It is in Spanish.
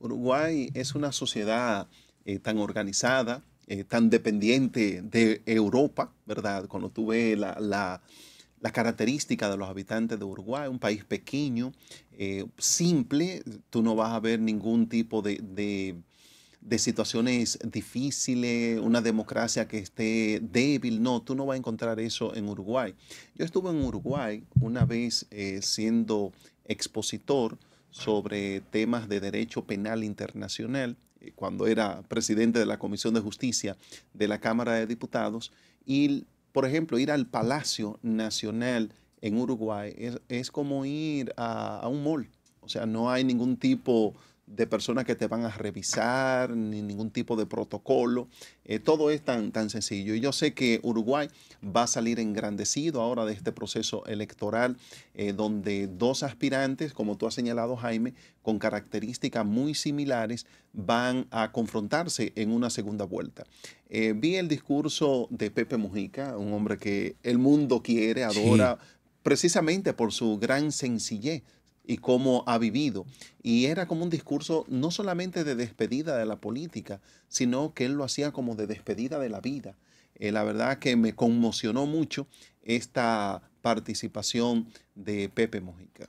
Uruguay es una sociedad eh, tan organizada, eh, tan dependiente de Europa, ¿verdad? Cuando tú ves la, la, característica de los habitantes de Uruguay, un país pequeño, eh, simple, tú no vas a ver ningún tipo de, situaciones difíciles, una democracia que esté débil. No, tú no vas a encontrar eso en Uruguay. Yo estuve en Uruguay una vez siendo expositor sobre temas de derecho penal internacional, eh, cuando era presidente de la Comisión de Justicia de la Cámara de Diputados, y, por ejemplo, ir al Palacio Nacional en Uruguay es, como ir a, a, un mall. O sea, no hay ningún tipo de personas que te van a revisar, ni ningún tipo de protocolo. Eh, todo es tan, tan sencillo. Y yo sé que Uruguay va a salir engrandecido ahora de este proceso electoral, eh, donde dos aspirantes, como tú has señalado, Jaime, con características muy similares, van a confrontarse en una segunda vuelta. Eh, vi el discurso de Pepe Mujica, un hombre que el mundo quiere, adora. precisamente por su gran sencillez, y cómo ha vivido. Y era como un discurso no solamente de despedida de la política, sino que él lo hacía como de despedida de la vida. Eh, la verdad que me conmocionó mucho esta participación de Pepe Mojica.